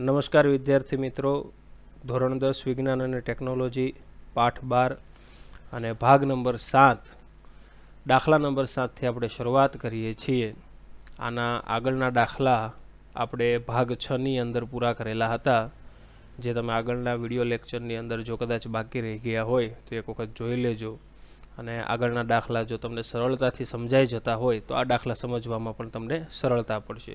નમસ્કાર વિદ્યાર્થી મિત્રો ધોરણ દસ વિજ્ઞાન અને ટેકનોલોજી પાઠ બાર અને ભાગ નંબર સાત દાખલા નંબર સાતથી આપણે શરૂઆત કરીએ છીએ આના આગળના દાખલા આપણે ભાગ છની અંદર પૂરા કરેલા હતા જે તમે આગળના વિડીયો લેક્ચરની અંદર જો કદાચ બાકી રહી ગયા હોય તો એક વખત જોઈ લેજો અને આગળના દાખલા જો તમને સરળતાથી સમજાઈ જતા હોય તો આ દાખલા સમજવામાં પણ તમને સરળતા પડશે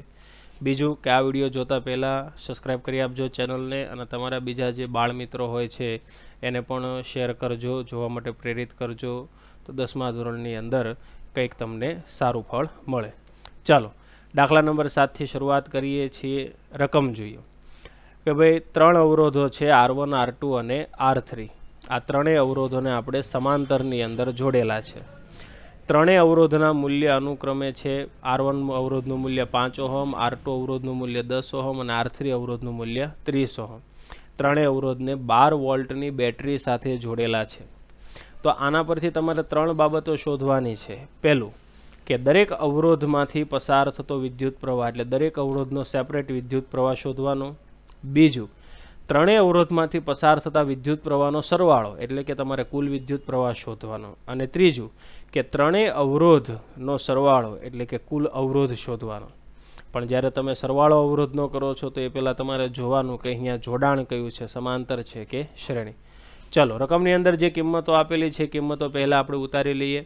બીજું કે આ વિડીયો જોતા પહેલાં સબસ્ક્રાઈબ કરી આપજો ચેનલને અને તમારા બીજા જે બાળ મિત્રો હોય છે એને પણ શેર કરજો જોવા માટે પ્રેરિત કરજો તો દસમા ધોરણની અંદર કંઈક તમને સારું ફળ મળે ચાલો દાખલા નંબર સાતથી શરૂઆત કરીએ છીએ રકમ જોઈએ કે ભાઈ ત્રણ અવરોધો છે આર વન આર ટુ અને આર થ્રી આ ત્રણેય અવરોધોને આપણે સમાંતરની અંદર જોડેલા છે ત્રણેય અવરોધના મૂલ્ય અનુક્રમે છે આર વન અવરોધનું મૂલ્ય પાંચ ઓહમ આર ટુ અવરોધનું મૂલ્ય દસ ઓહમ અને આર થ્રી અવરોધનું મૂલ્ય ત્રીસ ઓહમ ત્રણેય અવરોધને બાર વોલ્ટની બેટરી સાથે જોડેલા છે તો આના પરથી તમારે ત્રણ બાબતો શોધવાની છે પહેલું કે દરેક અવરોધમાંથી પસાર થતો વિદ્યુત પ્રવાહ એટલે દરેક અવરોધનો સેપરેટ વિદ્યુત પ્રવાહ શોધવાનો બીજું ત્રણેય અવરોધમાંથી પસાર થતા વિદ્યુત પ્રવાહનો સરવાળો એટલે કે તમારે કુલ વિદ્યુત પ્રવાહ શોધવાનો અને ત્રીજું કે ત્રણેય અવરોધનો સરવાળો એટલે કે કુલ અવરોધ શોધવાનો પણ જ્યારે તમે સરવાળો અવરોધનો કરો છો તો એ પહેલાં તમારે જોવાનું કે અહીંયા જોડાણ કયું છે સમાંતર છે કે શ્રેણી ચલો રકમની અંદર જે કિંમતો આપેલી છે કિંમતો પહેલાં આપણે ઉતારી લઈએ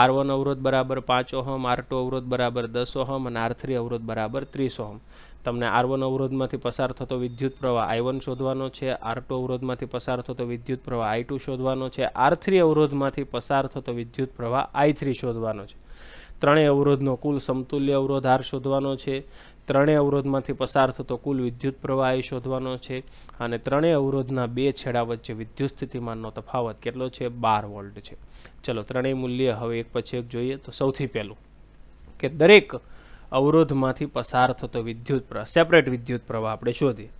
આર વન અવરોધ બરાબર પાંચ ઓહમ આર ટુ અવરોધ બરાબર દસ ઓહમ અને આર થ્રી અવરોધ બરાબર ત્રીસ ઓહમ તમને આર વન અવરોધમાંથી પસાર થતો વિદ્યુત પ્રવાહ આઈ વન શોધવાનો છે આર ટુ અવરોધમાંથી પસાર થતો વિદ્યુત પ્રવાહ આઈ ટુ શોધવાનો છે આર થ્રી અવરોધમાંથી પસાર થતો વિદ્યુત પ્રવાહ આઈ થ્રી શોધવાનો છે ત્રણેય અવરોધનો કુલ સમતુલ્ય અવરોધ આર શોધવાનો છે ત્રણેય અવરોધમાંથી પસાર થતો કુલ વિદ્યુત પ્રવાહ એ શોધવાનો છે અને ત્રણેય અવરોધના બે છેડા વચ્ચે વિદ્યુત સ્થિતિમાનનો તફાવત કેટલો છે બાર વોલ્ટ છે ચલો ત્રણેય મૂલ્ય હવે એક પછી એક જોઈએ તો સૌથી પહેલું કે દરેક અવરોધમાંથી પસાર થતો વિદ્યુત પ્રવાહ સેપરેટ વિદ્યુત પ્રવાહ આપણે શોધીએ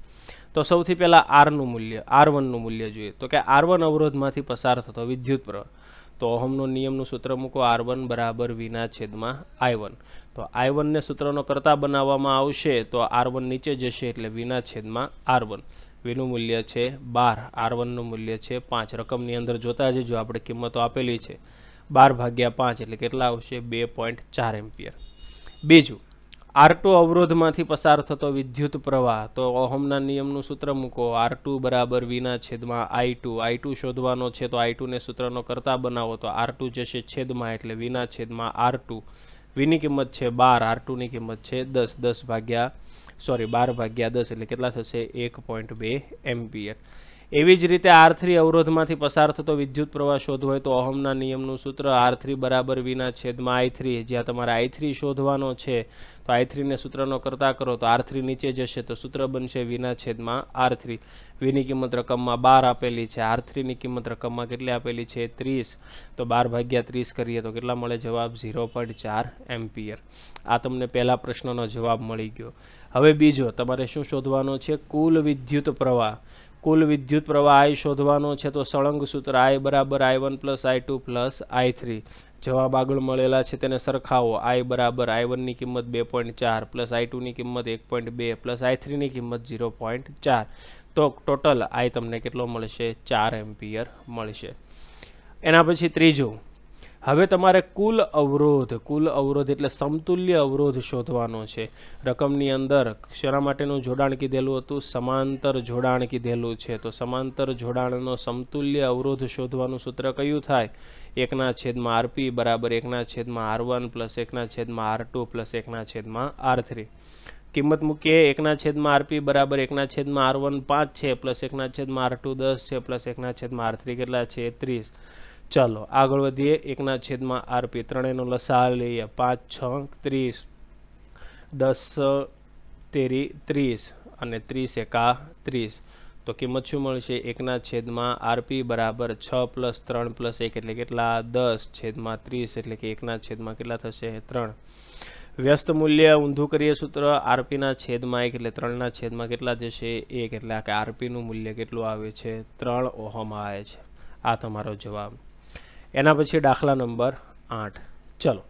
તો સૌથી પહેલાં આરનું મૂલ્ય આર વનનું મૂલ્ય જોઈએ તો કે આર વન અવરોધમાંથી પસાર થતો વિદ્યુત પ્રવાહ તો ઓહમનો નિયમનું સૂત્ર મૂકો આર વન બરાબર વિના છેદમાં આઈ વન તો આઈ વનને સૂત્રનો કરતા બનાવવામાં આવશે તો આર વન નીચે જશે એટલે વિના છેદમાં આર વન વીનું મૂલ્ય છે બાર આર વનનું મૂલ્ય છે પાંચ રકમની અંદર જોતા જો આપણે કિંમતો આપેલી છે બાર ભાગ્યા પાંચ એટલે કેટલા આવશે બે પોઈન્ટ ચાર એમ્પિયર બીજું આર ટુ અવરોધમાંથી પસાર થતો વિદ્યુત પ્રવાહ તો ઓહમના નિયમનું સૂત્ર મૂકો આર ટુ બરાબર વિના છેદમાં આઈ ટુ આઈ ટુ શોધવાનો છે તો આઈ ટુને સૂત્રનો કરતા બનાવો તો આર ટુ જશે છેદમાં એટલે વિના છેદમાં આર ટુ વીની કિંમત છે બાર આર ટુની કિંમત છે દસ દસ ભાગ્યા સોરી બાર ભાગ્યા દસ એટલે કેટલા થશે એક પોઈન્ટ બે એમ્પિયર એવી જ રીતે આર થ્રી અવરોધમાંથી પસાર થતો વિદ્યુત પ્રવાહ શોધવો હોય તો ઓહમના નિયમનું સૂત્ર આર થ્રી બરાબર વિના છેદમાં આઈ થ્રી જ્યાં તમારે આઈ થ્રી શોધવાનો છે તો આઈ થ્રીને સૂત્રનો કરતા કરો તો આર થ્રી નીચે જશે તો સૂત્ર બનશે વિના છેદમાં આર થ્રી વીની કિંમત રકમમાં બાર આપેલી છે આર થ્રીની કિંમત રકમમાં કેટલી આપેલી છે ત્રીસ તો બાર ભાગ્યા ત્રીસ કરીએ તો કેટલા મળે જવાબ ઝીરો પોઈન્ટ ચાર એમ્પિયર આ તમને પહેલા પ્રશ્નનો જવાબ મળી ગયો હવે બીજો તમારે શું શોધવાનો છે કુલ વિદ્યુત પ્રવાહ કુલ વિદ્યુત પ્રવાહ આઈ શોધવાનો છે તો સળંગ સૂત્ર આઈ બરાબર I one plus I two plus I three જવાબ આગળ મળેલા છે તેને સરખાવો આઈ બરાબર આઈ વનની કિંમત બે પોઈન્ટ ચાર પ્લસ આઈ ટુની કિંમત એક પોઈન્ટ બે પ્લસ આઈ થ્રીની કિંમત ઝીરો પોઈન્ટ ચાર તો ટોટલ આઈ તમને કેટલો મળશે ચાર એમ્પિયર મળશે એના પછી ત્રીજું હવે તમારે કુલ અવરોધ કુલ અવરોધ એટલે સમતુલ્ય અવરોધ શોધવાનો છે રકમની અંદર શેના માટેનું જોડાણ કીધેલું હતું સમાંતર જોડાણ કીધેલું છે તો સમાંતર જોડાણનો સમતુલ્ય અવરોધ શોધવાનું સૂત્ર કયું થાય એકના છેદમાં આરપી બરાબર એકના છેદમાં આર વન પ્લસ એકના છેદમાં આર ટુ પ્લસ એકના છેદમાં આર થ્રી કિંમત મૂકીએ એકના છેદમાં આરપી બરાબર એકના છેદમાં આર વન પાંચ છે પ્લસ એકના છેદમાં આર ટુ દસ છે પ્લસ એકના છેદમાં આર થ્રી કેટલા છે ત્રીસ ચાલો આગળ વધીએ એકના છેદમાં આરપી ત્રણેયનો લસા લઈએ પાંચ છ ત્રીસ દસ તેરી ત્રીસ અને ત્રીસ એકા ત્રીસ તો કિંમત શું મળશે એકના છેદમાં આરપી બરાબર છ પ્લસ ત્રણ પ્લસ એક એટલે કેટલા દસ છેદમાં ત્રીસ એટલે કે એકના છેદમાં કેટલા થશે ત્રણ વ્યસ્ત મૂલ્ય ઊંધું કરીએ સૂત્ર આરપીના છેદમાં એક એટલે ત્રણના છેદમાં કેટલા જશે એક એટલે કે આરપીનું મૂલ્ય કેટલું આવે છે ત્રણ ઓહમ આવે છે આ તમારો જવાબ એના પછી દાખલા નંબર આઠ ચલો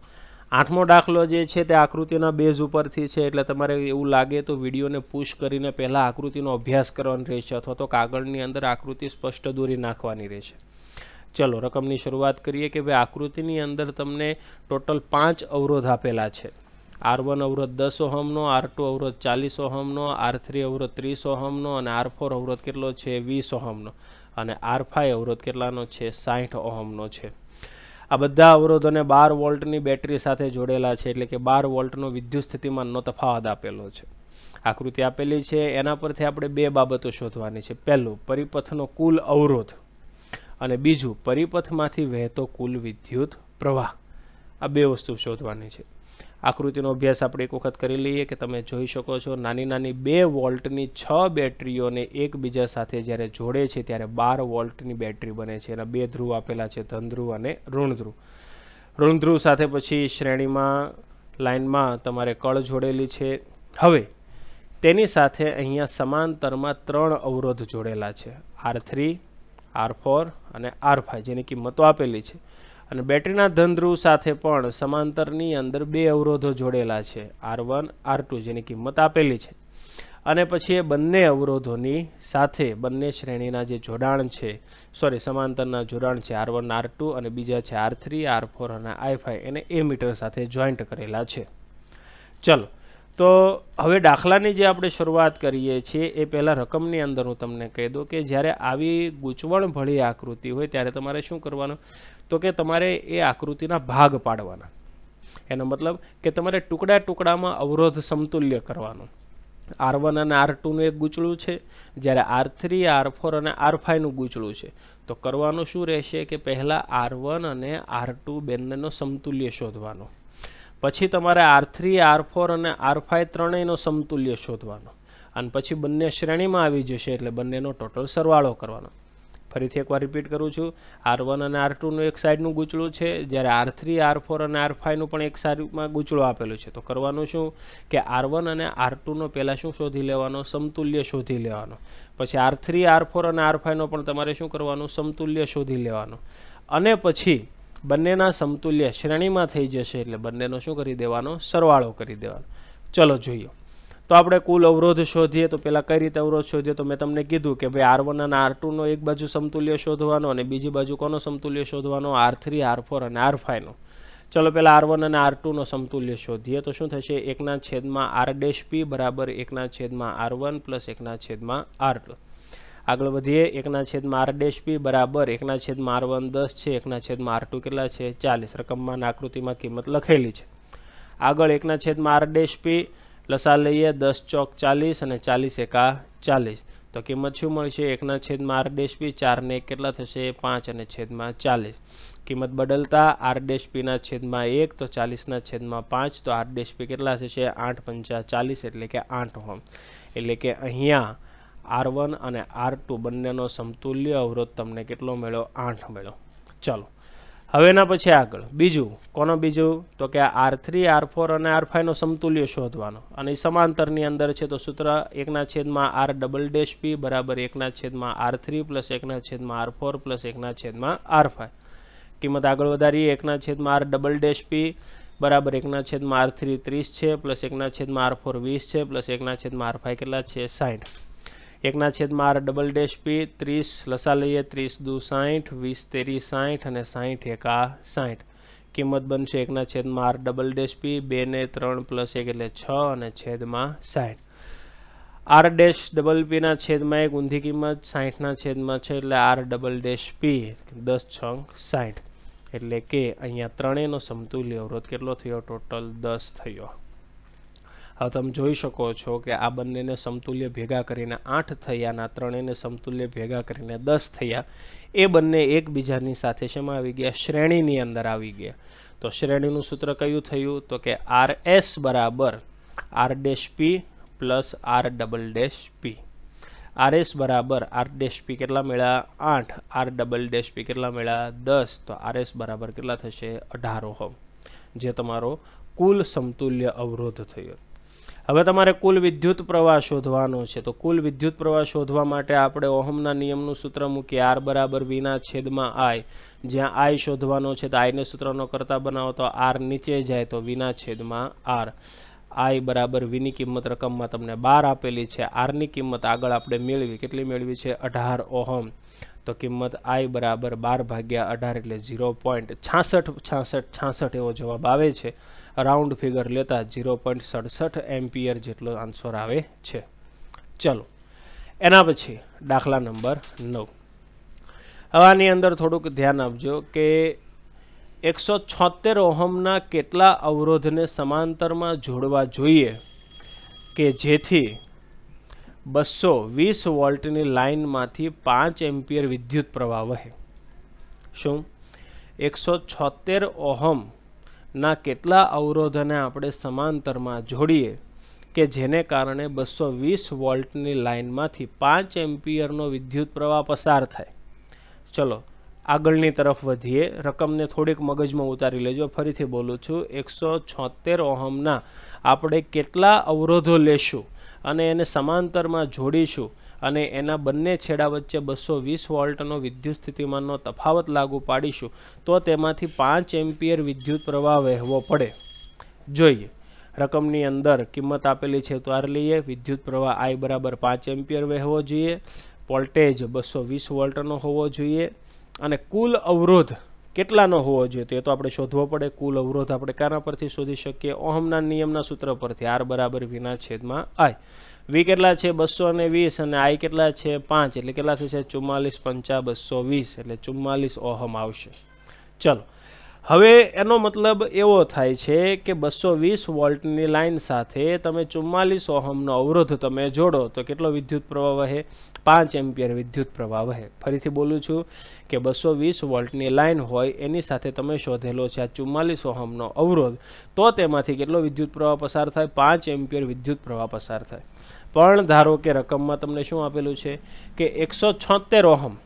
આઠમો દાખલો જે છે તે આકૃતિના બેઝ ઉપરથી છે એટલે તમારે એવું લાગે તો વિડીયોને પુશ કરીને પહેલાં આકૃતિનો અભ્યાસ કરવાનો રહેશે અથવા તો કાગળની અંદર આકૃતિ સ્પષ્ટ દોરી નાખવાની રહેશે ચલો રકમની શરૂઆત કરીએ કે ભાઈ આકૃતિની અંદર તમને ટોટલ પાંચ અવરોધ આપેલા છે આર વન અવરોધ દસ ઓહમનો આર ટુ અવરોધ ચાલીસ ઓહમનો આર થ્રી અવરોધ ત્રીસ ઓહમનો અને આર ફોર અવરોધ કેટલો છે વીસ ઓહમનો અને આર ફાઈ અવરોધ કેટલાનો છે સાહીઠ ઓહમનો છે આ બધા અવરોધોને બાર વોલ્ટની બેટરી સાથે જોડેલા છે એટલે કે બાર વોલ્ટનો વિદ્યુત સ્થિતિમાનનો તફાવત આપેલો છે આકૃતિ આપેલી છે એના પરથી આપણે બે બાબતો શોધવાની છે પહેલું પરિપથનો કુલ અવરોધ અને બીજું પરિપથમાંથી વહેતો કુલ વિદ્યુત પ્રવાહ આ બે વસ્તુ શોધવાની છે આકૃતિનો અભ્યાસ આપણે એક વખત કરી લઈએ કે તમે જોઈ શકો છો નાની નાની બે વોલ્ટની છ બેટરીઓને એકબીજા સાથે જ્યારે જોડે છે ત્યારે બાર વોલ્ટની બેટરી બને છે એના બે ધ્રુવ આપેલા છે ધનધ્રુવ અને ઋણધ્રુવ ઋણધ્રુવ સાથે પછી શ્રેણીમાં લાઇનમાં તમારે કળ જોડેલી છે હવે તેની સાથે અહીંયા સમાંતરમાં ત્રણ અવરોધ જોડેલા છે આર થ્રી આર ફોર અને આર ફાઇવ જેની કિંમતો આપેલી છે અને બેટરીના ધનધ્રુવ સાથે પણ સમાંતરની અંદર બે અવરોધો જોડેલા છે આર વન આર ટુ જેની કિંમત આપેલી છે અને પછી એ બંને અવરોધોની સાથે બંને શ્રેણીના જે જોડાણ છે સોરી સમાંતરના જોડાણ છે આર વન આર ટુ અને બીજા છે આર થ્રી આર ફોર અને આઈ ફાઈવ એને એ મીટર સાથે જોઈન્ટ કરેલા છે ચલો તો હવે દાખલાની જે આપણે શરૂઆત કરીએ છીએ એ પહેલાં રકમની અંદર હું તમને કહી દઉં કે જ્યારે આવી ગૂંચવણભળી આકૃતિ હોય ત્યારે તમારે શું કરવાનું તો કે તમારે એ આકૃતિના ભાગ પાડવાના એનો મતલબ કે તમારે ટુકડા ટુકડામાં અવરોધ સમતુલ્ય કરવાનું આર વન અને આર ટુનું એક ગૂંચળું છે જ્યારે આર થ્રી આર ફોર અને આર ફાઈવનું ગૂંચળું છે તો કરવાનું શું રહેશે કે પહેલાં આર વન અને આર ટુ બંનેનો સમતુલ્ય શોધવાનો પછી તમારે આર થ્રી આર ફોર અને આર ફાઈવ ત્રણેયનો સમતુલ્ય શોધવાનો અને પછી બંને શ્રેણીમાં આવી જશે એટલે બંનેનો ટોટલ સરવાળો કરવાનો ફરીથી એકવાર રિપીટ કરું છું આર વન અને આર ટુનું એક સાઈડનું ગૂંચળું છે જ્યારે આર થ્રી આર ફોર અને આર ફાઇવનું પણ એક સાઈડમાં ગૂંચળું આપેલું છે તો કરવાનું શું કે આર વન અને આર ટુનો પહેલાં શું શોધી લેવાનો સમતુલ્ય શોધી લેવાનો પછી આર થ્રી આર ફોર અને આર ફાઇવનો પણ તમારે શું કરવાનું સમતુલ્ય શોધી લેવાનો અને પછી બંનેના સમતુલ્ય શ્રેણીમાં થઈ જશે એટલે બંનેનો શું કરી દેવાનો સરવાળો કરી દેવાનો ચલો જોઈએ તો આપણે કુલ અવરોધ શોધીએ તો પહેલાં કઈ રીતે અવરોધ શોધીએ તો મેં તમને કીધું કે ભાઈ આર વન અને આર ટુનો એક બાજુ સમતુલ્ય શોધવાનો અને બીજી બાજુ કોનો સમતુલ્ય શોધવાનો આર થ્રી આર ફોર અને આર ફાઈવનો ચલો પહેલાં આર વન અને આર ટુનો સમતુલ્ય શોધીએ તો શું થશે એકના છેદમાં આર ડેશ પી બરાબર એકના છેદમાં આર વન પ્લસ એકના છેદમાં આર ટુ આગળ વધીએ એકના છેદમાં આર ડેશ પી બરાબર એકના છેદમાં આર વન દસ છે એકના છેદમાં આર ટુ કેટલા છે ચાલીસ રકમમાં આકૃતિમાં કિંમત લખેલી છે આગળ એકના છેદમાં આર ડેશ પી લસા લઈએ દસ ચોક ચાલીસ અને ચાલીસ એકા ચાલીસ તો કિંમત શું મળશે એકના છેદમાં આર ડેશ પી ચારને કેટલા થશે પાંચ અને છેદમાં ચાલીસ કિંમત બદલતા આર ડેશ પીના છેદમાં એક તો ચાલીસના છેદમાં પાંચ તો આર ડેશ પી કેટલા થશે આઠ પંચા ચાલીસ એટલે કે આઠ હોમ એટલે કે અહીંયા આર વન અને આર ટુ બંનેનો સમતુલ્ય અવરોધ તમને કેટલો મળ્યો આઠ મળ્યો ચાલો હવેના પછી આગળ બીજું કોનો બીજું તો કે આ આર થ્રી આર ફોર અને આર ફાઈવનો સમતુલ્ય શોધવાનો અને એ સમાંતરની અંદર છે તો સૂત્ર એકના છેદમાં આર ડબલ ડેશ પી બરાબર એકના છેદમાં આર થ્રી પ્લસ એકના છેદમાં આર ફોર પ્લસ એકના છેદમાં આર ફાઈવ કિંમત આગળ વધારીએ એકના છેદમાં આર ડબલ ડેશ પી બરાબર એકના છેદમાં આર થ્રી ત્રીસ છે પ્લસ એકના છેદમાં આર ફોર વીસ છે પ્લસ એકના છેદમાં આર ફાઈવ કેટલા છે સાઠ એકના છેદમાં આર ડબલ ડેશ પી ત્રીસ લસા લઈએ ત્રીસ દુ સાઠ વીસ તેરી સાઠ અને સાહીઠ એકા સાઠ કિંમત બનશે એકના છેદમાં આર ડબલ ડેશ પી બે ને ત્રણ પ્લસ એક એટલે છ અને છેદમાં સાઠ આર ડેશ ડબલ પીના છેદમાં એક ઊંધી કિંમત સાઠના છેદમાં છે એટલે આર ડબલ ડેશ પી દસ છ સાઠ એટલે કે અહીંયા ત્રણેયનો સમતુલ્ય અવરોધ કેટલો થયો ટોટલ દસ થયો હવે તમે જોઈ શકો છો કે આ બંનેને સમતુલ્ય ભેગા કરીને આઠ થયાના ત્રણેયને સમતુલ્ય ભેગા કરીને દસ થયા એ બંને એકબીજાની સાથે શેમાં આવી ગયા શ્રેણીની અંદર આવી ગયા તો શ્રેણીનું સૂત્ર કયું થયું તો કે આર એસ બરાબર R dash P plus R double dash P R S બરાબર આર ડેશ પી કેટલા મેળા આઠ આર ડબલ ડેશ પી કેટલા મેળા દસ તો આર એસ બરાબર કેટલા થશે અઢાર ઓહમ જે તમારો કુલ સમતુલ્ય અવરોધ થયો હવે તમારે કુલ વિદ્યુત પ્રવાહ શોધવાનો છે તો કુલ વિદ્યુત પ્રવાહ શોધવા માટે આપણે ઓહમના નિયમનું સૂત્ર મૂકીએ આર બરાબર વિના છેદમાં આય જ્યાં આય શોધવાનો છે તો આયને સૂત્રનો કરતા બનાવો તો આર નીચે જાય તો વિના છેદમાં આર આઈ બરાબર વીની કિંમત રકમમાં તમને બાર આપેલી છે આરની કિંમત આગળ આપણે મેળવી કેટલી મેળવી છે અઢાર ઓહમ તો કિંમત આઈ બરાબર બાર ભાગ્યા અઢાર એટલે ઝીરો પોઈન્ટ છાસઠ છાસઠ છાસઠ એવો જવાબ આવે છે રાઉન્ડ ફિગર લેતા ઝીરો પોઈન્ટ સડસઠ એમ્પિયર જેટલો આન્સર આવે છે ચલો એના પછી દાખલા નંબર નવ હવે આની અંદર થોડુંક ધ્યાન આપજો કે એકસો છોતેર ઓહમના કેટલા અવરોધને સમાંતરમાં જોડવા જોઈએ કે જેથી બસો વીસ વોલ્ટની લાઇનમાંથી પાંચ એમ્પિયર વિદ્યુત પ્રવાહ વહે શું એકસો છોતેર ઓહમ ના કેટલા અવરોધોને આપણે સમાંતરમાં જોડીએ કે જેને કારણે બસો વીસ વોલ્ટની લાઇનમાંથી પાંચ એમ્પિયરનો વિદ્યુત પ્રવાહ પસાર થાય ચલો આગળની તરફ વધીએ રકમને થોડીક મગજમાં ઉતારી લેજો ફરીથી બોલું છું એકસો છોતેર ઓહમના આપણે કેટલા અવરોધો લેશું અને એને સમાંતરમાં જોડીશું અને એના બંને છેડા વચ્ચે બસો વીસ વોલ્ટનો વિદ્યુત સ્થિતિમાનનો તફાવત લાગુ પાડીશું તો તેમાંથી પાંચ એમ્પિયર વિદ્યુત પ્રવાહ વહેવો પડે જોઈએ રકમની અંદર કિંમત આપેલી છે તો આર લઈએ વિદ્યુત પ્રવાહ આઈ બરાબર પાંચ એમ્પિયર વહેવો જોઈએ વોલ્ટેજ બસો વીસ વોલ્ટનો હોવો જોઈએ અને કુલ અવરોધ કેટલાનો હોવો જોઈએ તે તો આપણે શોધવો પડે કુલ અવરોધ આપણે કાના પરથી શોધી શકીએ ઓહમના નિયમના સૂત્ર પરથી આર બરાબર વિના છેદમાં આય વી કેટલા છે બસો અને વીસ અને આઈ કેટલા છે પાંચ એટલે કેટલા થશે ચુમ્માલીસ પંચા બસો વીસ એટલે ચુમ્માલીસ ઓહમ આવશે ચલો હવે એનો મતલબ એવો થાય છે કે બસો વીસ વોલ્ટની લાઇન સાથે તમે ચુમ્માલીસ ઓહમનો અવરોધ તમે જોડો તો કેટલો વિદ્યુત પ્રવાહ વહે પાંચ એમ્પિયર વિદ્યુત પ્રવાહ વહે ફરીથી બોલું છું કે બસો વીસ વોલ્ટની લાઇન હોય એની સાથે તમે શોધેલો છે આ ચુમ્માલીસ ઓહમનો અવરોધ તો તેમાંથી કેટલો વિદ્યુત પ્રવાહ પસાર થાય પાંચ એમ્પિયર વિદ્યુત પ્રવાહ પસાર થાય પણ ધારો કે રકમમાં તમને શું આપેલું છે કે એકસો છોતેર ઓહમ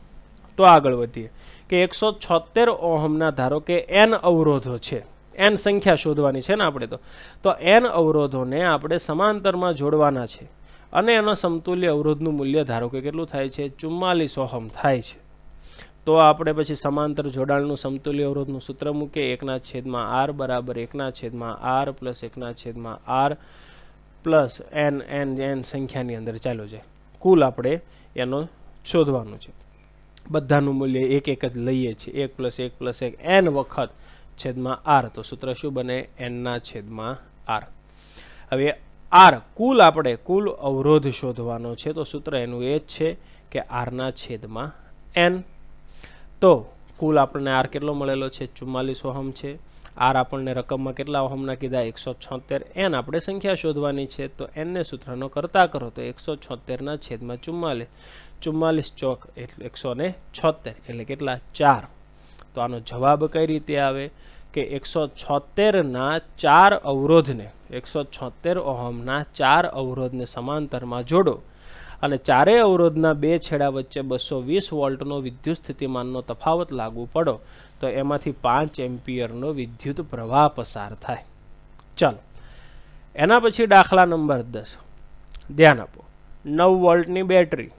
તો આગળ વધીએ કે એકસો છોતેર ઓહમના ધારો કે એન અવરોધો છે એન સંખ્યા શોધવાની છે ને આપણે તો તો એન અવરોધોને આપણે સમાંતરમાં જોડવાના છે અને એનો સમતુલ્ય અવરોધનું મૂલ્ય ધારો કે કેટલું થાય છે ચુમ્માલીસ ઓહમ થાય છે તો આપણે પછી સમાંતર જોડાણનું સમતુલ્ય અવરોધનું સૂત્ર મૂકીએ એકના છેદમાં આર બરાબર એકના છેદમાં આર પ્લસ એકના છેદમાં R plus N N N સંખ્યાની અંદર ચાલ્યો છે કુલ આપણે એનો શોધવાનું છે બધાનું મૂલ્ય એક એક જ લઈએ છીએ એક પ્લસ એક પ્લસ એક એન વખત છેદમાં આર તો સૂત્ર શું બને એનના છેદમાં આર હવે આર કુલ આપણે કુલ અવરોધ શોધવાનો છે તો સૂત્ર એનું એ જ છે કે આરના છેદમાં એન તો કુલ આપણને આર કેટલો મળેલો છે ચુમ્માલીસ ઓહમ છે આર આપણને રકમમાં કેટલા ઓહમના કીધા એકસો છોતેર એન આપણે સંખ્યા શોધવાની છે તો એનને સૂત્રનો કરતા કરો તો એકસો છોતેરના છેદમાં ચુમ્માલીસ ચુમ્માલીસ ચોક એટલે એકસો ને છોતેર એટલે કેટલા ચાર તો આનો જવાબ કઈ રીતે આવે કે એકસો છોતેરના ચાર અવરોધને એકસો છોતેર ઓહમના ચાર અવરોધને સમાંતરમાં જોડો અને ચારેય અવરોધના બે છેડા વચ્ચે બસો વીસ વોલ્ટનો વિદ્યુત સ્થિતિમાનનો તફાવત લાગુ પડો તો એમાંથી પાંચ એમ્પિયરનો વિદ્યુત પ્રવાહ પસાર થાય ચાલો એના પછી દાખલા નંબર દસ ધ્યાન આપો નવ વોલ્ટની બેટરી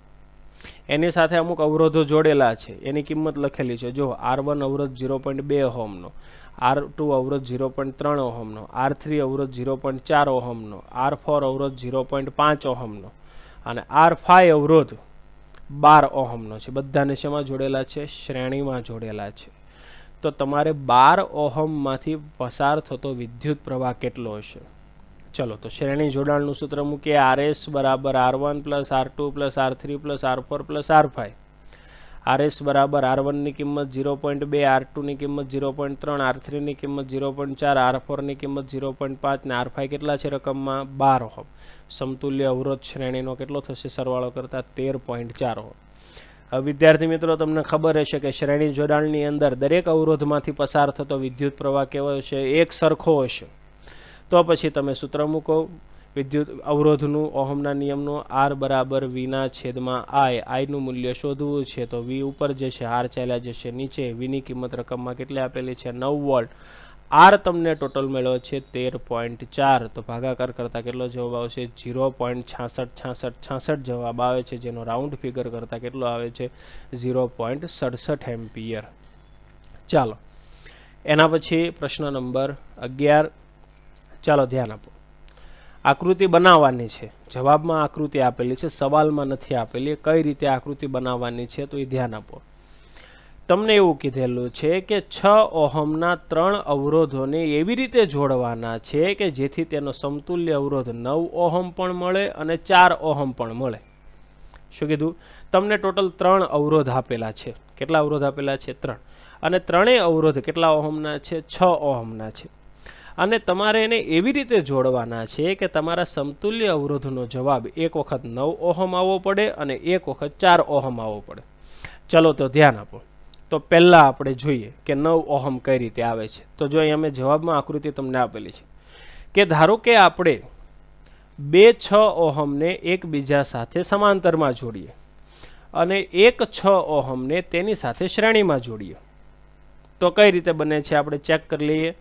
એની સાથે અમુક અવરોધો જોડેલા છે એની કિંમત લખેલી છે જો આર વન અવરોધ ઝીરો પોઈન્ટ બે ઓહમનો આર ટુ અવરોધ ઝીરો પોઈન્ટ ત્રણ ઓહમનો આર થ્રી અવરોધ ઝીરો પોઈન્ટ ચાર ઓહમનો આર ફોર અવરોધ ઝીરો પોઈન્ટ પાંચ ઓહમનો અને આર ફાઈવ અવરોધ બાર ઓહમનો છે બધાને શેમાં જોડેલા છે શ્રેણીમાં જોડેલા છે તો તમારે બાર ઓહમમાંથી પસાર થતો વિદ્યુત પ્રવાહ કેટલો હશે ચલો તો શ્રેણી જોડાણનું સૂત્ર મૂકીએ આર એસ બરાબર R one plus R two plus R three plus R four plus R five R S બરાબર આર વનની કિંમત ઝીરો પોઈન્ટ બે આર ટુની કિંમત ઝીરો પોઈન્ટ ત્રણ આર થ્રીની કિંમત ઝીરો પોઈન્ટ ચાર આર ફોરની કિંમત ઝીરો પોઈન્ટ પાંચ ને આર ફાઈવ કેટલા છે રકમમાં બાર ઓહમ સમતુલ્ય અવરોધ શ્રેણીનો કેટલો થશે સરવાળો કરતાં તેર પોઈન્ટ ચાર ઓહમ વિદ્યાર્થી મિત્રો તમને ખબર હશે કે શ્રેણી જોડાણની અંદર દરેક અવરોધમાંથી પસાર થતો વિદ્યુત પ્રવાહ કેવો હશે એક સરખો હશે તો પછી તમે સૂત્ર મૂકો વિદ્યુત અવરોધનું ઓહમના નિયમનું આર બરાબર વીના છેદમાં આય આયનું મૂલ્ય શોધવું છે તો વી ઉપર જશે આર ચાલ્યા જશે નીચે વીની કિંમત રકમમાં કેટલી આપેલી છે નવ વોલ્ટ આર તમને ટોટલ મળ્યો છે તેર પોઈન્ટ ચાર તો ભાગાકાર કરતાં કેટલો જવાબ આવશે ઝીરો પોઈન્ટ છાસઠ છાસઠ છાસઠ જવાબ આવે છે જેનો રાઉન્ડ ફિગર કરતાં કેટલો આવે છે ઝીરો પોઈન્ટ સડસઠ એમ્પિયર ચાલો એના પછી પ્રશ્ન નંબર અગિયાર ચાલો ધ્યાન આપો આકૃતિ બનાવવાની છે જવાબમાં આકૃતિ આપેલી છે સવાલમાં નથી આપેલી કઈ રીતે આકૃતિ બનાવવાની છે તો એ ધ્યાન આપો તમને એવું કીધેલું છે કે છ ઓહમના ત્રણ અવરોધોને એવી રીતે જોડવાના છે કે જેથી તેનો સમતુલ્ય અવરોધ નવ ઓહમ પણ મળે અને ચાર ઓહમ પણ મળે શું કીધું તમને ટોટલ ત્રણ અવરોધ આપેલા છે કેટલા અવરોધ આપેલા છે ત્રણ અને ત્રણેય અવરોધ કેટલા ઓહમના છે છ ઓહમના છે અને તમારે એને એવી રીતે જોડવાના છે કે તમારા સમતુલ્ય અવરોધનો જવાબ એક વખત નવ ઓહમ આવવો પડે અને એક વખત ચાર ઓહમ આવવો પડે ચલો તો ધ્યાન આપો તો પહેલાં આપણે જોઈએ કે નવ ઓહમ કઈ રીતે આવે છે તો જો અહીંયા અમે જવાબમાં આકૃતિ તમને આપેલી છે કે ધારો કે આપણે બે છ ઓહમને એકબીજા સાથે સમાંતરમાં જોડીએ અને એક છ ઓહમને તેની સાથે શ્રેણીમાં જોડીએ તો કઈ રીતે બને છે આપણે ચેક કરી લઈએ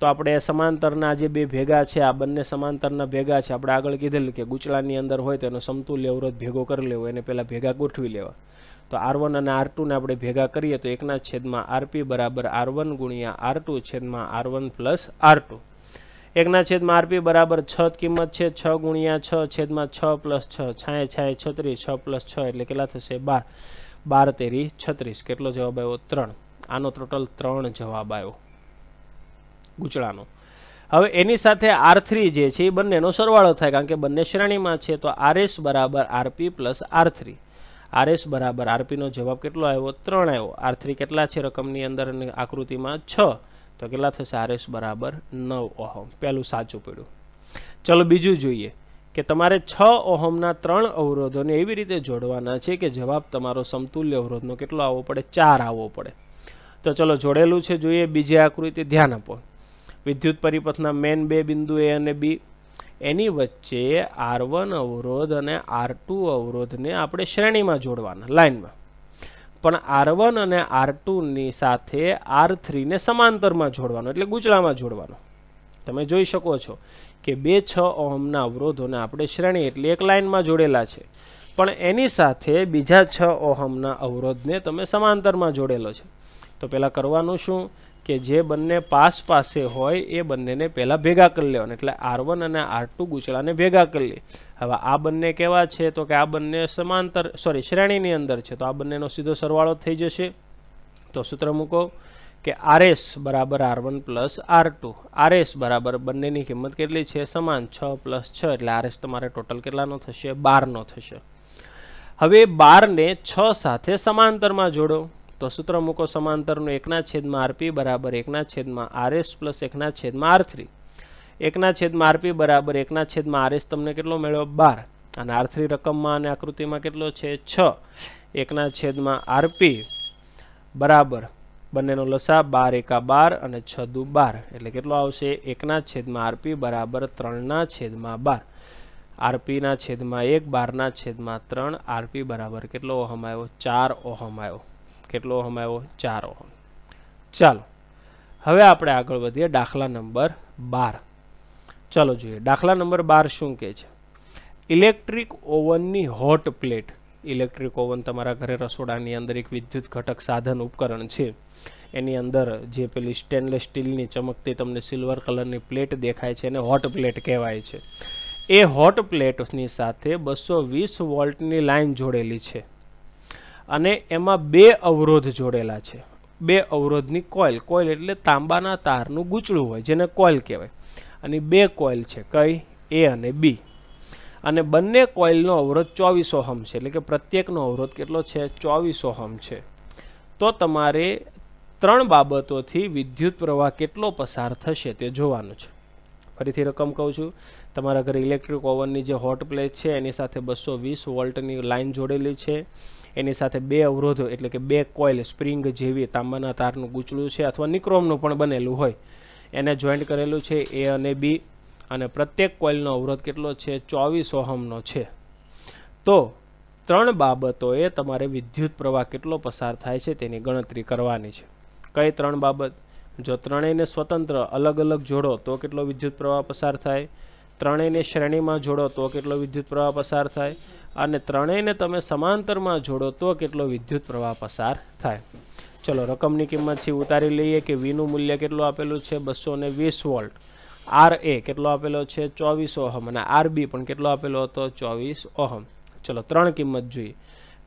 તો આપણે સમાંતરના જે બે ભેગા છે આ બંને સમાંતરના ભેગા છે આપણે આગળ કીધેલું કે ગુચળાની અંદર હોય તો એનો સમતુલ્ય અવરોધ ભેગો કરી લેવો એને પહેલાં ભેગા ગોઠવી લેવા તો આર વન અને આર ટુને આપણે ભેગા કરીએ તો એકના છેદમાં આરપી બરાબર આર વન ગુણ્યા આર ટુ છેદમાં R one plus R two એકના છેદમાં આરપી બરાબર છ કિંમત છે છ ગુણ્યા છ છેદમાં છ પ્લસ છ છાંય છાંય છત્રીસ છ પ્લસ છ એટલે કેટલા થશે બાર બાર તેરી છત્રીસ કેટલો જવાબ આવ્યો ત્રણ આનો ટોટલ ત્રણ જવાબ આવ્યો ગૂંચળાનો હવે એની સાથે આર થ્રી જે છે એ બંનેનો સરવાળો થાય કારણ કે બંને શ્રેણીમાં છે તો આરએસ બરાબર RP plus R three RS બરાબર આરપીનો જવાબ કેટલો આવ્યો ત્રણ આવ્યો આર થ્રી કેટલા છે રકમની અંદર આકૃતિમાં છ તો કેટલા થશે આર એસ બરાબર નવ ઓહમ પહેલું સાચું પડ્યું ચલો બીજું જોઈએ કે તમારે છ ઓહમના ત્રણ અવરોધોને એવી રીતે જોડવાના છે કે જવાબ તમારો સમતુલ્ય અવરોધનો કેટલો આવવો પડે ચાર આવવો પડે તો ચલો જોડેલું છે જોઈએ બીજી આકૃતિ ધ્યાન આપો વિદ્યુત પરિપથના મેન બે બિંદુ એ અને બી એની વચ્ચે આર અવરોધ અને આર ટુ અવરોધને આપણે શ્રેણીમાં જોડવાના લાઇનમાં પણ આર વન અને આર ટુની સાથે આર થ્રીને સમાંતરમાં જોડવાનો એટલે ગુચળામાં જોડવાનો તમે જોઈ શકો છો કે બે છ ઓહમના અવરોધોને આપણે શ્રેણી એટલે એક લાઇનમાં જોડેલા છે પણ એની સાથે બીજા છ ઓહમના અવરોધને તમે સમાંતરમાં જોડેલો છે તો પહેલાં કરવાનું શું કે જે બંને પાસ પાસે હોય એ બંનેને પહેલાં ભેગા કરી લેવાના એટલે આર વન અને આર ટુ ગુચળાને ભેગા કરી લે હવે આ બંને કેવા છે તો કે આ બંને સમાંતર સોરી શ્રેણીની અંદર છે તો આ બંનેનો સીધો સરવાળો થઈ જશે તો સૂત્ર મૂકો કે આરએસ બરાબર R one plus R two RS બરાબર બંનેની કિંમત કેટલી છે સમાન છ પ્લસ છ એટલે આરએસ તમારે ટોટલ કેટલાનો થશે બારનો થશે હવે બારને છ સાથે સમાંતરમાં જોડો તો સૂત્ર મૂકો સમાંતરનું એકના છેદમાં આરપી બરાબર એકના છેદમાં આરએસ પ્લસ એકના છેદમાં આર થ્રી એકના છેદમાં આરપી બરાબર એકના છેદમાં આરએસ તમને કેટલો મળ્યો બાર અને આર થ્રી રકમમાં અને આકૃતિમાં કેટલો છે છ એકના છેદમાં આરપી બરાબર બંનેનો લસા બાર એકા બાર અને છ દુ બાર એટલે કેટલો આવશે એકના છેદમાં આરપી બરાબર ત્રણના છેદમાં બાર આરપીના છેદમાં એક બારના છેદમાં ત્રણ આરપી બરાબર કેટલો ઓહમ આવ્યો ચાર ઓહમ આવ્યો કેટલો હમાયો ચાર ઓહમ ચાલો હવે આપણે આગળ વધીએ દાખલા નંબર બાર ચાલો જોઈએ દાખલા નંબર બાર શું કહે છે ઇલેક્ટ્રિક ઓવનની હોટ પ્લેટ ઇલેક્ટ્રિક ઓવન તમારા ઘરે રસોડાની અંદર એક વિદ્યુત ઘટક સાધન ઉપકરણ છે એની અંદર જે પેલી સ્ટેનલેસ સ્ટીલની ચમકતી તમને સિલ્વર કલરની પ્લેટ દેખાય છે એને હોટ પ્લેટ કહેવાય છે એ હોટ પ્લેટની સાથે બસો વીસ વોલ્ટની લાઇન જોડેલી છે અને એમાં બે અવરોધ જોડેલા છે બે અવરોધની કોઇલ કોઇલ એટલે તાંબાના તારનું ગૂંચળું હોય જેને કોઇલ કહેવાય અને બે કોઇલ છે કઈ એ અને બી અને બંને કોઇલનો અવરોધ ચોવીસો હમ છે એટલે કે પ્રત્યેકનો અવરોધ કેટલો છે ચોવીસો હમ છે તો તમારે ત્રણ બાબતોથી વિદ્યુત પ્રવાહ કેટલો પસાર થશે તે જોવાનું છે ફરીથી રકમ કહું છું તમારા ઘરે ઇલેક્ટ્રિક ઓવનની જે હોટ પ્લેટ છે એની સાથે બસો વીસ વોલ્ટની લાઇન જોડેલી છે એની સાથે બે અવરોધો એટલે કે બે કોઇલ સ્પ્રિંગ જેવી તાંબાના તારનું ગૂંચળું છે અથવા નિક્રોમનું પણ બનેલું હોય એને જોઈન્ટ કરેલું છે એ અને બી અને પ્રત્યેક કોઇલનો અવરોધ કેટલો છે ચોવીસ ઓહમનો છે તો ત્રણ બાબતોએ તમારે વિદ્યુત પ્રવાહ કેટલો પસાર થાય છે તેની ગણતરી કરવાની છે કઈ ત્રણ બાબત જો ત્રણેયને સ્વતંત્ર અલગ અલગ જોડો તો કેટલો વિદ્યુત પ્રવાહ પસાર થાય ત્રણેયને શ્રેણીમાં જોડો તો કેટલો વિદ્યુત પ્રવાહ પસાર થાય અને ત્રણેયને તમે સમાંતરમાં જોડો તો કેટલો વિદ્યુત પ્રવાહ પસાર થાય ચલો રકમની કિંમત છે ઉતારી લઈએ કે વીનું મૂલ્ય કેટલું આપેલું છે બસો ને વીસ વોલ્ટ આર એ કેટલો આપેલો છે ચોવીસ ઓહમ અને આર બી પણ કેટલો આપેલો હતો ચોવીસ ઓહમ ચલો ત્રણ કિંમત જોઈએ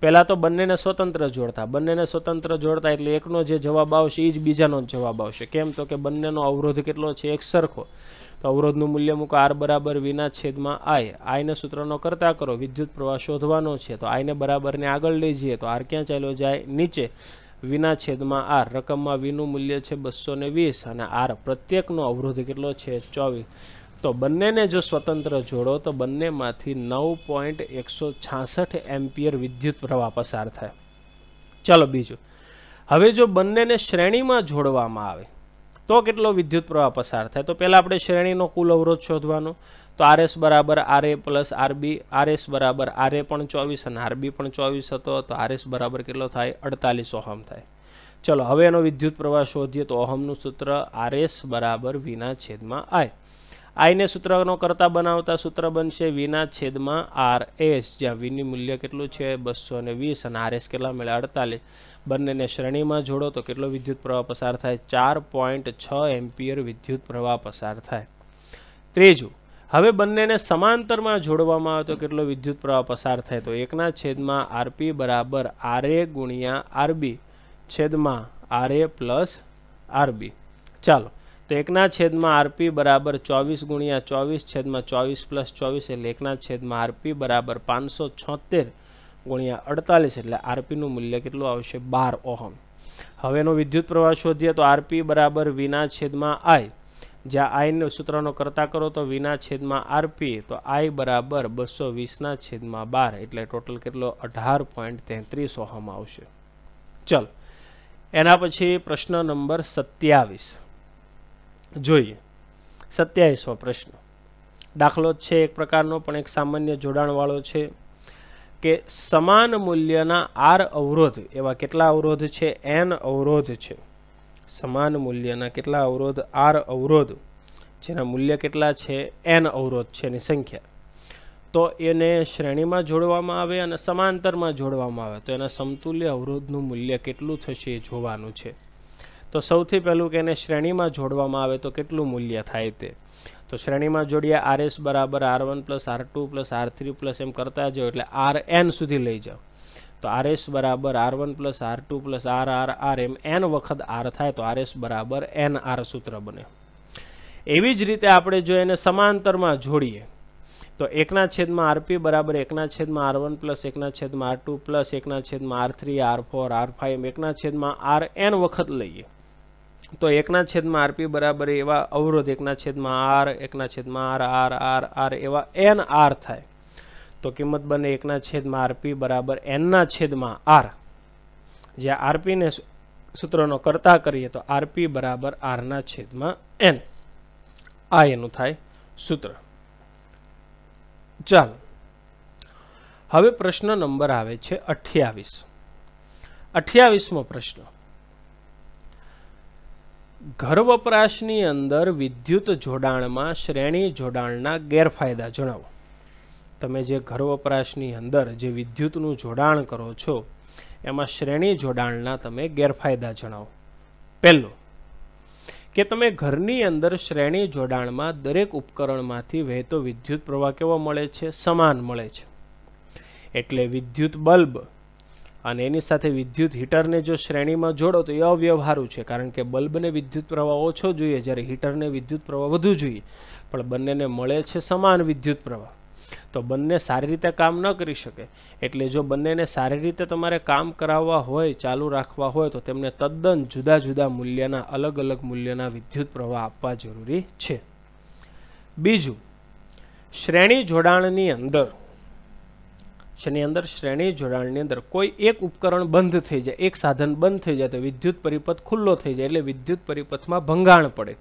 પહેલાં તો બંનેને સ્વતંત્ર જોડતા બંનેને સ્વતંત્ર જોડતા એટલે એકનો જે જવાબ આવશે એ જ બીજાનો જવાબ આવશે કેમ તો કે બંનેનો અવરોધ કેટલો છે એક સરખો તો અવરોધનું મૂલ્ય મૂકો આર બરાબર વિના છેદમાં આય આયને સૂત્રનો કરતા કરો વિદ્યુત પ્રવાહ શોધવાનો છે તો આયને બરાબરને આગળ લઈ જઈએ તો આર ક્યાં ચાલ્યો જાય નીચે વિના છેદમાં આર રકમમાં વિનું મૂલ્ય છે બસો ને વીસ અને આર પ્રત્યેકનો અવરોધ કેટલો છે ચોવીસ તો બંનેને જો સ્વતંત્ર જોડો તો બંનેમાંથી નવ પોઈન્ટ એકસો છાસઠ એમ્પિયર વિદ્યુત પ્રવાહ પસાર થાય ચાલો બીજું હવે જો બંનેને શ્રેણીમાં જોડવામાં આવે તો કેટલો વિદ્યુત પ્રવાહ પસાર થાય તો પહેલાં આપણે શ્રેણીનો કુલ અવરોધ શોધવાનો તો આરએસ બરાબર આરએ પ્લસ આરબી એસ બરાબર આરએ પણ ચોવીસ અને આરબી પણ ચોવીસ હતો તો આર એસ બરાબર કેટલો થાય અડતાલીસ ઓહમ થાય ચલો હવે એનો વિદ્યુત પ્રવાહ શોધીએ તો ઓહમનું સૂત્ર આરએસ બરાબર વીના છેદમાં આય આઈને સૂત્રનો કરતા બનાવતા સૂત્ર બનશે વીના છેદમાં આર એસ જ્યાં વીનું મૂલ્ય કેટલું છે બસો અને વીસ અને આર એસ કેટલા મળ્યા અડતાલીસ બંનેને શ્રેણીમાં જોડો તો કેટલો વિદ્યુત પ્રવાહ પસાર થાય ચાર પોઈન્ટ છ એમ્પિયર વિદ્યુત પ્રવાહ પસાર થાય ત્રીજું હવે બંનેને સમાંતરમાં જોડવામાં આવે તો કેટલો વિદ્યુત પ્રવાહ પસાર થાય તો એકના છેદમાં આરપી બરાબર આર એ ગુણ્યા આરબી છેદમાં આર એ પ્લસ આરબી ચાલો તો એકના છેદમાં આરપી બરાબર ચોવીસ ગુણ્યા ચોવીસ છેદમાં ચોવીસ પ્લસ ચોવીસ એટલે એકના છેદમાં આરપી બરાબર પાંચસો છોતેર ગુણ્યા અડતાલીસ એટલે આરપીનું મૂલ્ય કેટલું આવશે બાર ઓહમ હવેનો વિદ્યુત પ્રવાહ શોધીએ તો આરપી બરાબર વિના છેદમાં આઈ જ્યાં આઈને સૂત્રનો કરતા કરો તો વિના છેદમાં આરપી તો આઈ બરાબર બસો વીસના છેદમાં બાર એટલે ટોટલ કેટલો અઢાર પોઈન્ટ તેત્રીસ ઓહમ આવશે ચલ એના પછી પ્રશ્ન નંબર સત્યાવીસ જોઈએ સત્યાવીસમો પ્રશ્ન દાખલો છે એક પ્રકારનો પણ એક સામાન્ય જોડાણવાળો છે કે સમાન મૂલ્યના આર અવરોધ એવા કેટલા અવરોધ છે એન અવરોધ છે સમાન મૂલ્યના કેટલા અવરોધ આર અવરોધ જેના મૂલ્ય કેટલા છે એન અવરોધ છે એની સંખ્યા તો એને શ્રેણીમાં જોડવામાં આવે અને સમાંતરમાં જોડવામાં આવે તો એના સમતુલ્ય અવરોધનું મૂલ્ય કેટલું થશે એ જોવાનું છે તો સૌથી પહેલું કે એને શ્રેણીમાં જોડવામાં આવે તો કેટલું મૂલ્ય થાય તે તો શ્રેણીમાં જોડીએ આર એસ બરાબર R one plus R two plus R three plus એમ કરતા જાઓ એટલે આર એન સુધી લઈ જાઓ તો આર એસ બરાબર R one plus R two plus R R R એમ એન વખત આર થાય તો આર એસ બરાબર એન આર સૂત્ર બને એવી જ રીતે આપણે જો એને સમાંતરમાં જોડીએ તો એકના છેદમાં આરપી બરાબર એકના છેદમાં આર વન પ્લસ એકના છેદમાં આર ટુ પ્લસ એકના છેદમાં R three R four R five એકના છેદમાં આર એન વખત લઈએ તો એકના છેદમાં આરપી બરાબર એવા અવરોધ એકના છેદમાં આર એકના છેદમાં આર આર આર આર એવા એન આર થાય તો કિંમત બને એકના છેદમાં આરપી બરાબર એનના છેદમાં આર જ્યાં આરપીને સૂત્રનો કરતા કરીએ તો આરપી બરાબર આરના છેદમાં એન આ એનું થાય સૂત્ર ચાલ હવે પ્રશ્ન નંબર આવે છે અઠ્યાવીસ અઠ્યાવીસમો પ્રશ્ન ઘર વપરાશની અંદર વિદ્યુત જોડાણમાં શ્રેણી જોડાણના ગેરફાયદા જણાવો તમે જે ઘર વપરાશની અંદર જે વિદ્યુતનું જોડાણ કરો છો એમાં શ્રેણી જોડાણના તમે ગેરફાયદા જણાવો પહેલો કે તમે ઘરની અંદર શ્રેણી જોડાણમાં દરેક ઉપકરણમાંથી વહેતો વિદ્યુત પ્રવાહ કેવો મળે છે સમાન મળે છે એટલે વિદ્યુત બલ્બ અને એની સાથે વિદ્યુત હીટરને જો શ્રેણીમાં જોડો તો એ અવ્યવહારું છે કારણ કે બલ્બને વિદ્યુત પ્રવાહ ઓછો જોઈએ જ્યારે હીટરને વિદ્યુત પ્રવાહ વધુ જોઈએ પણ બંનેને મળે છે સમાન વિદ્યુત પ્રવાહ તો બંને સારી રીતે કામ ન કરી શકે એટલે જો બંનેને સારી રીતે તમારે કામ કરાવવા હોય ચાલુ રાખવા હોય તો તેમને તદ્દન જુદા જુદા મૂલ્યના અલગ અલગ મૂલ્યના વિદ્યુત પ્રવાહ આપવા જરૂરી છે બીજું શ્રેણી જોડાણની અંદર જેની અંદર શ્રેણી જોડાણની અંદર કોઈ એક ઉપકરણ બંધ થઈ જાય એક સાધન બંધ થઈ જાય તો વિદ્યુત પરિપથ ખુલ્લો થઈ જાય એટલે વિદ્યુત પરિપથમાં ભંગાણ પડે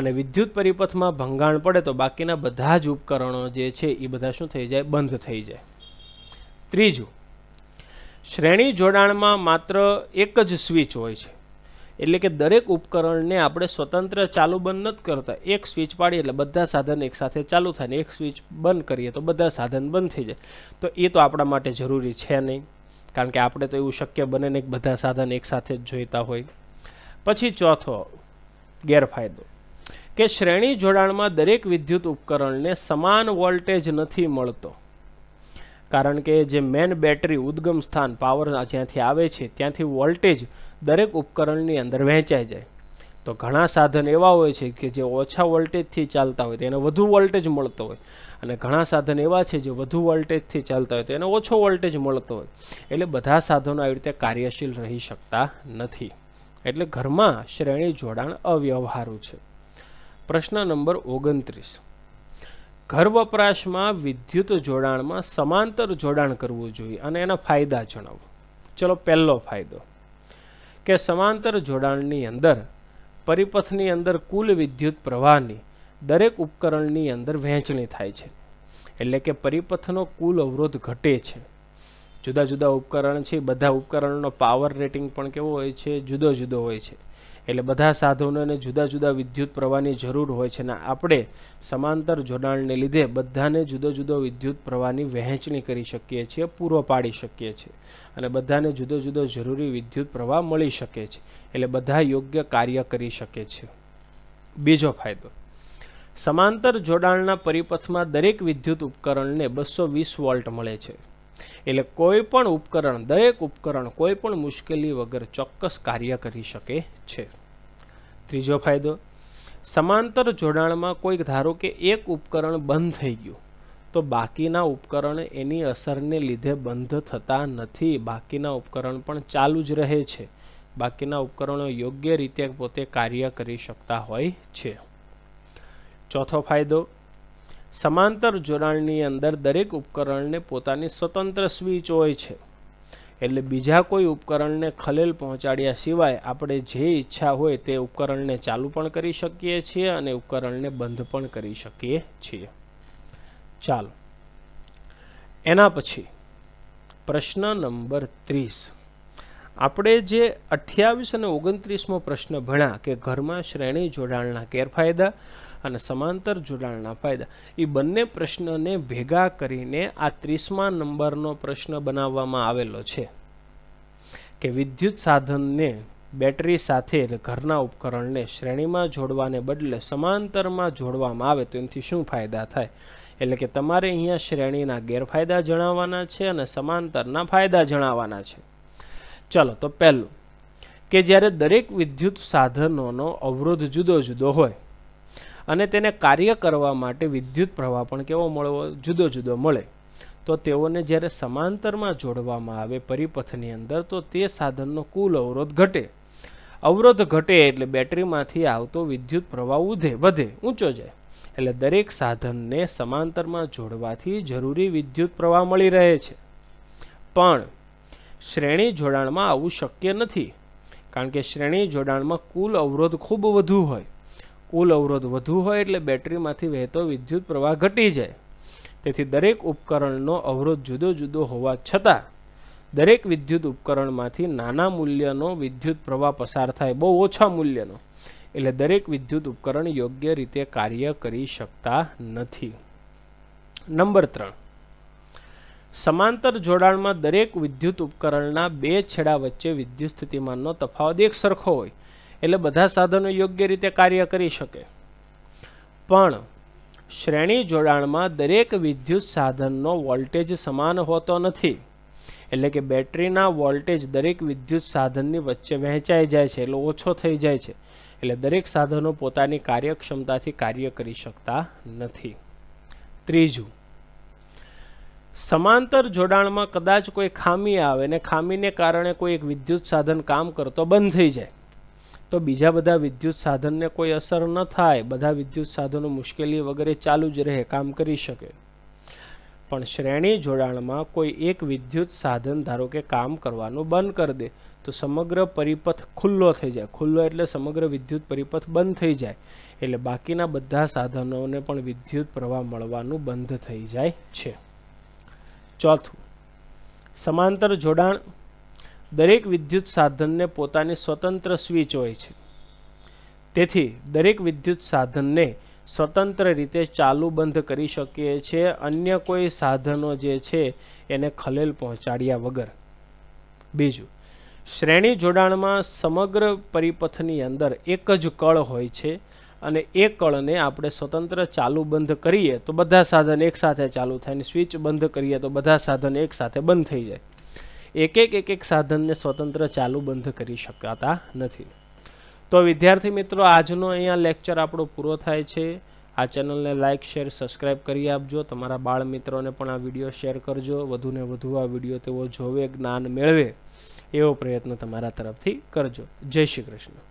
અને વિદ્યુત પરિપથમાં ભંગાણ પડે તો બાકીના બધા જ ઉપકરણો જે છે એ બધા શું થઈ જાય બંધ થઈ જાય ત્રીજું શ્રેણી જોડાણમાં માત્ર એક જ સ્વિચ હોય છે એટલે કે દરેક ઉપકરણને આપણે સ્વતંત્ર ચાલુ બંધ નથી કરતા એક સ્વિચ પાડીએ એટલે બધા સાધન એકસાથે ચાલુ થાય ને એક સ્વિચ બંધ કરીએ તો બધા સાધન બંધ થઈ જાય તો એ તો આપણા માટે જરૂરી છે નહીં કારણ કે આપણે તો એવું શક્ય બને ને બધા સાધન એકસાથે જ જોઈતા હોય પછી ચોથો ગેરફાયદો કે શ્રેણી જોડાણમાં દરેક વિદ્યુત ઉપકરણને સમાન વોલ્ટેજ નથી મળતો કારણ કે જે મેન બેટરી ઉદ્ગમ સ્થાન પાવર જ્યાંથી આવે છે ત્યાંથી વોલ્ટેજ દરેક ઉપકરણની અંદર વહેંચાઈ જાય તો ઘણા સાધન એવા હોય છે કે જે ઓછા વોલ્ટેજથી ચાલતા હોય તો એને વધુ વોલ્ટેજ મળતો હોય અને ઘણા સાધન એવા છે જે વધુ વોલ્ટેજથી ચાલતા હોય તો એને ઓછો વોલ્ટેજ મળતો હોય એટલે બધા સાધનો આવી રીતે કાર્યશીલ રહી શકતા નથી એટલે ઘરમાં શ્રેણી જોડાણ અવ્યવહારુ છે પ્રશ્ન નંબર ઓગણત્રીસ ઘર વપરાશમાં વિદ્યુત જોડાણમાં સમાંતર જોડાણ કરવું જોઈએ અને એના ફાયદા જણાવો ચલો પહેલો ફાયદો કે સમાંતર જોડાણની અંદર પરિપથની અંદર કુલ વિદ્યુત પ્રવાહની દરેક ઉપકરણની અંદર વહેંચણી થાય છે એટલે કે પરિપથનો કુલ અવરોધ ઘટે છે જુદા જુદા ઉપકરણ છે બધા ઉપકરણનો પાવર રેટિંગ પણ કેવો હોય છે જુદો જુદો હોય છે એટલે બધા સાધનોને જુદા જુદા વિદ્યુત પ્રવાહની જરૂર હોય છે ને આપણે સમાંતર જોડાણને લીધે બધાને જુદો જુદો વિદ્યુત પ્રવાહની વહેંચણી કરી શકીએ છીએ પૂરો પાડી શકીએ છીએ અને બધાને જુદો જુદો જરૂરી વિદ્યુત પ્રવાહ મળી શકે છે એટલે બધા યોગ્ય કાર્ય કરી શકે છે બીજો ફાયદો સમાંતર જોડાણના પરિપથમાં દરેક વિદ્યુત ઉપકરણને બસો વીસ વોલ્ટ મળે છે એટલે કોઈ પણ ઉપકરણ દરેક ઉપકરણ કોઈ પણ મુશ્કેલી વગર ચોક્કસ કાર્ય કરી શકે છે ત્રીજો ફાયદો સમાંતર જોડાણમાં કોઈક ધારો કે એક ઉપકરણ બંધ થઈ ગયું તો બાકીના ઉપકરણ એની અસરને લીધે બંધ થતા નથી બાકીના ઉપકરણ પણ ચાલુ જ રહે છે બાકીના ઉપકરણો યોગ્ય રીતે પોતે કાર્ય કરી શકતા હોય છે ચોથો ફાયદો સમાંતર જોડાણની અંદર દરેક ઉપકરણને પોતાની સ્વતંત્ર સ્વિચ હોય છે એટલે બીજા કોઈ ઉપકરણને ખલેલ પહોંચાડ્યા સિવાય આપણે જે ઈચ્છા હોય તે ઉપકરણને ચાલુ પણ કરી શકીએ છીએ અને ઉપકરણને બંધ પણ કરી શકીએ છીએ ચાલો એના પછી પ્રશ્ન નંબર ત્રીસ આપણે જે અઠ્યાવીસ અને ઓગણત્રીસમો પ્રશ્ન ભણ્યા કે ઘરમાં શ્રેણી જોડાણના ગેરફાયદા અને સમાંતર જોડાણના ફાયદા એ બંને પ્રશ્નને ભેગા કરીને આ ત્રીસમા નંબરનો પ્રશ્ન બનાવવામાં આવેલો છે કે વિદ્યુત સાધનને બેટરી સાથે ઘરના ઉપકરણને શ્રેણીમાં જોડવાને બદલે સમાંતરમાં જોડવામાં આવે તો એનાથી શું ફાયદા થાય એટલે કે તમારે અહીંયા શ્રેણીના ગેરફાયદા જણાવવાના છે અને સમાંતરના ફાયદા જણાવવાના છે ચલો તો પહેલું કે જ્યારે દરેક વિદ્યુત સાધનોનો અવરોધ જુદો જુદો હોય અને તેને કાર્ય કરવા માટે વિદ્યુત પ્રવાહ પણ કેવો મળવો જુદો જુદો મળે તો તેઓને જ્યારે સમાંતરમાં જોડવામાં આવે પરિપથની અંદર તો તે સાધનનો કુલ અવરોધ ઘટે અવરોધ ઘટે એટલે બેટરીમાંથી આવતો વિદ્યુત પ્રવાહ ઉધે વધે ઊંચો જાય એટલે દરેક સાધનને સમાંતરમાં જોડવાથી જરૂરી વિદ્યુત પ્રવાહ મળી રહે છે પણ શ્રેણી જોડાણમાં આવું શક્ય નથી કારણ કે શ્રેણી જોડાણમાં કુલ અવરોધ ખૂબ વધુ હોય કુલ અવરોધ વધુ હોય એટલે બેટરીમાંથી વહેતો વિદ્યુત પ્રવાહ ઘટી જાય તેથી દરેક ઉપકરણનો અવરોધ જુદો જુદો હોવા છતાં દરેક વિદ્યુત ઉપકરણમાંથી નાના મૂલ્યનો વિદ્યુત પ્રવાહ પસાર થાય બહુ ઓછા મૂલ્યનો એટલે દરેક વિદ્યુત ઉપકરણ યોગ્ય રીતે કાર્ય કરી શકતા નથી નંબર ત્રણ સમાંતર જોડાણમાં દરેક વિદ્યુત ઉપકરણના બે છેડા વચ્ચે વિદ્યુત સ્થિતિમાનનો તફાવત એક સરખો હોય એટલે બધા સાધનો યોગ્ય રીતે કાર્ય કરી શકે પણ શ્રેણી જોડાણમાં દરેક વિદ્યુત સાધનનો વોલ્ટેજ સમાન હોતો નથી એટલે કે બેટરીના વોલ્ટેજ દરેક વિદ્યુત સાધનની વચ્ચે વહેંચાઈ જાય છે એટલે ઓછો થઈ જાય છે એટલે દરેક સાધનો પોતાની કાર્યક્ષમતાથી કાર્ય કરી શકતા નથી ત્રીજું સમાંતર જોડાણમાં કદાચ કોઈ ખામી આવે ને ખામીને કારણે કોઈ એક વિદ્યુત સાધન કામ કરતો બંધ થઈ જાય તો બીજા બધા વિદ્યુત સાધનને કોઈ અસર ન થાય બધા વિદ્યુત સાધનો મુશ્કેલી વગેરે ચાલુ જ રહે કામ કરી શકે પણ શ્રેણી જોડાણમાં કોઈ એક વિદ્યુત સાધન ધારો કે કામ કરવાનું બંધ કરી દે તો સમગ્ર પરિપથ ખુલ્લો થઈ જાય ખુલ્લો એટલે સમગ્ર વિદ્યુત પરિપથ બંધ થઈ જાય એટલે બાકીના બધા સાધનોને પણ વિદ્યુત પ્રવાહ મળવાનું બંધ થઈ જાય છે ચોથું સમાંતર જોડાણ દરેક વિદ્યુત સાધનને પોતાની સ્વતંત્ર સ્વિચ હોય છે તેથી દરેક વિદ્યુત સાધનને સ્વતંત્ર રીતે ચાલુ બંધ કરી શકીએ છીએ અન્ય કોઈ સાધનો જે છે એને ખલેલ પહોંચાડ્યા વગર બીજું શ્રેણી જોડાણમાં સમગ્ર પરિપથની અંદર એક જ કળ હોય છે અને એ કળને આપણે સ્વતંત્ર ચાલુ બંધ કરીએ તો બધા સાધન એકસાથે ચાલુ થાય અને સ્વિચ બંધ કરીએ તો બધા સાધન એકસાથે બંધ થઈ જાય એક એક એક એક સાધનને સ્વતંત્ર ચાલુ બંધ કરી શકાતા નથી તો વિદ્યાર્થી મિત્રો આજનો અહીંયા લેક્ચર આપણો પૂરો થાય છે આ ચેનલને લાઇક શેર સબસ્ક્રાઇબ કરી આપજો તમારા બાળ મિત્રોને પણ આ વિડીયો શેર કરજો વધુને વધુ આ વિડીયો તેઓ જોવે જ્ઞાન મેળવે એવો પ્રયત્ન તમારા તરફથી કરજો જય શ્રી કૃષ્ણ